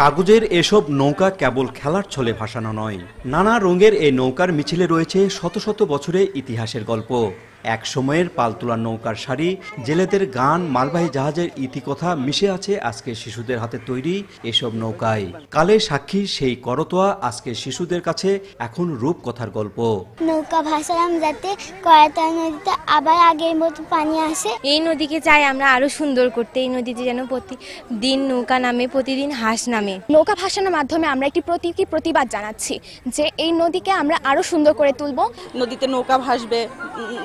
কাগজের এসব নৌকা কেবল খেলার ছলে ভাসানো নয় নানা রঙের এই নৌকার মিছিলে রয়েছে শত শত বছরে ইতিহাসের গল্প এক সময়ের পালতোলা নৌকার শাড়ি জেলেদের গান মালবাহী জাহাজের ইতিকথা মিশে আছে আজকে শিশুদের হাতে তৈরি এসব নৌকায় কালে সাক্ষী সেই করতোয়া আজকে শিশুদের কাছে এখন রূপকথার গল্প নৌকা ভাসালাম যাতে করতোয়া নদীতে আবার আগের মতো পানি আসে এই নদীকে চাই আমরা আরো সুন্দর করতে এই নদীতে যেন প্রতিদিন নৌকা নামে প্রতিদিন হাঁস নামে নৌকা ভাসানোর মাধ্যমে আমরা একটি প্রতীকী প্রতিবাদ জানাচ্ছি যে এই নদীকে আমরা আরো সুন্দর করে তুলব নদীতে নৌকা ভাসবে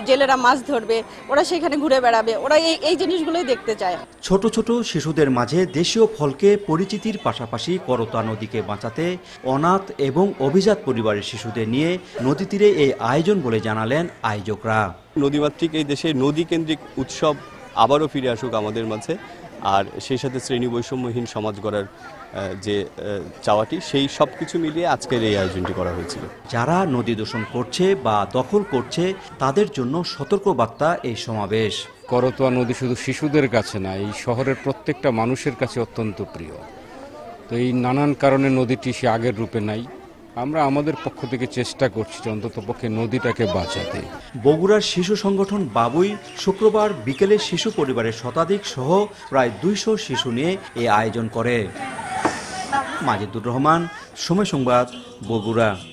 জেলেরা মাছ ধরবে ওরা সেখানে ঘুরে বেড়াবে ওরা এই এই জিনিসগুলোই দেখতে চায় ছোট ছোট শিশুদের মাঝে দেশীয় ফলকে পরিচিতির পাশাপাশি করতা নদীকে বাঁচাতে অনাথ এবং অভিজাত পরিবারের শিশুদের নিয়ে নদী তীরে এই আয়োজন বলে জানালেন আয়োজকরা নদীমাতৃক এই দেশে নদী কেন্দ্রিক উৎসব আবারও ফিরে আসুক আমাদের মাঝে আর সেই সাথে শ্রেণী বৈষম্যহীন সমাজ গড়ার যে চাওয়াটি সেই সব কিছু মিলিয়ে আজকের এই আয়োজনটি করা হয়েছিল যারা নদী দূষণ করছে বা দখল করছে তাদের জন্য সতর্কবার্তা এই সমাবেশ করতোয়া নদী শুধু শিশুদের কাছে না এই শহরের প্রত্যেকটা মানুষের কাছে অত্যন্ত প্রিয় তো এই নানান কারণে নদীটি সে আগের রূপে নাই আমরা আমাদের পক্ষ থেকে চেষ্টা করছি অন্ততপক্ষে নদীটাকে বাঁচাতে বগুড়ার শিশু সংগঠন বাবুই শুক্রবার বিকেলে শিশু পরিবারের শতাধিক সহ প্রায় দুইশো শিশু নিয়ে এই আয়োজন করে মাজিদুর রহমান সময় সংবাদ বগুড়া